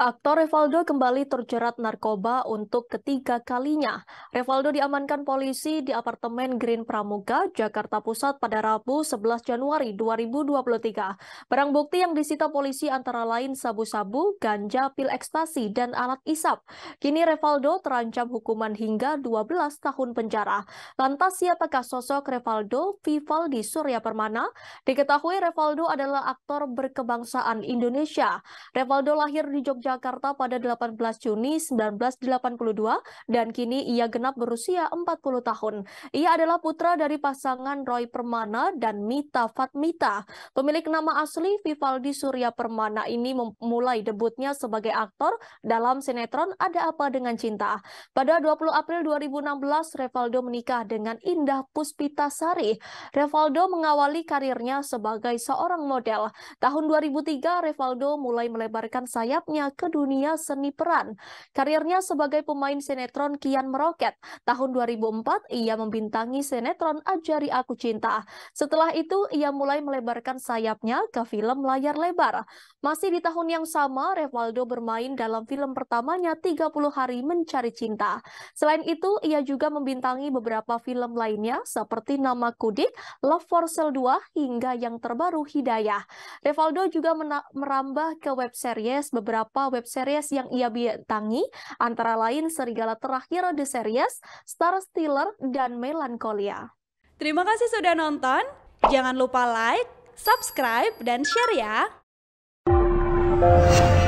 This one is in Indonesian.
Aktor Revaldo kembali terjerat narkoba untuk ketiga kalinya. Revaldo diamankan polisi di apartemen Green Pramuka, Jakarta Pusat pada Rabu 11 Januari 2023. Barang bukti yang disita polisi antara lain sabu-sabu, ganja, pil ekstasi, dan alat isap. Kini Revaldo terancam hukuman hingga 12 tahun penjara. Lantas siapakah sosok Revaldo Vivaldi Surya Permana? Diketahui Revaldo adalah aktor berkebangsaan Indonesia. Revaldo lahir di Jogja Jakarta pada 18 Juni 1982 dan kini ia genap berusia 40 tahun. Ia adalah putra dari pasangan Roy Permana dan Mita Fatmita. Pemilik nama asli Vivaldi Surya Permana ini memulai debutnya sebagai aktor dalam sinetron Ada Apa Dengan Cinta. Pada 20 April 2016, Revaldo menikah dengan Indah Puspitasari. Revaldo mengawali karirnya sebagai seorang model. Tahun 2003, Revaldo mulai melebarkan sayapnya ke dunia seni peran. Karirnya sebagai pemain sinetron kian meroket. Tahun 2004, ia membintangi sinetron Ajari Aku Cinta. Setelah itu, ia mulai melebarkan sayapnya ke film layar lebar. Masih di tahun yang sama, Revaldo bermain dalam film pertamanya 30 Hari Mencari Cinta. Selain itu, ia juga membintangi beberapa film lainnya seperti Nama Kudik, Love for Sale 2, hingga yang terbaru Hidayah. Revaldo juga merambah ke web series beberapa web series yang ia bintangi, antara lain Serigala Terakhir The Series, Star Stealer, dan Melancholia. Terima kasih sudah nonton. Jangan lupa like, subscribe, dan share ya.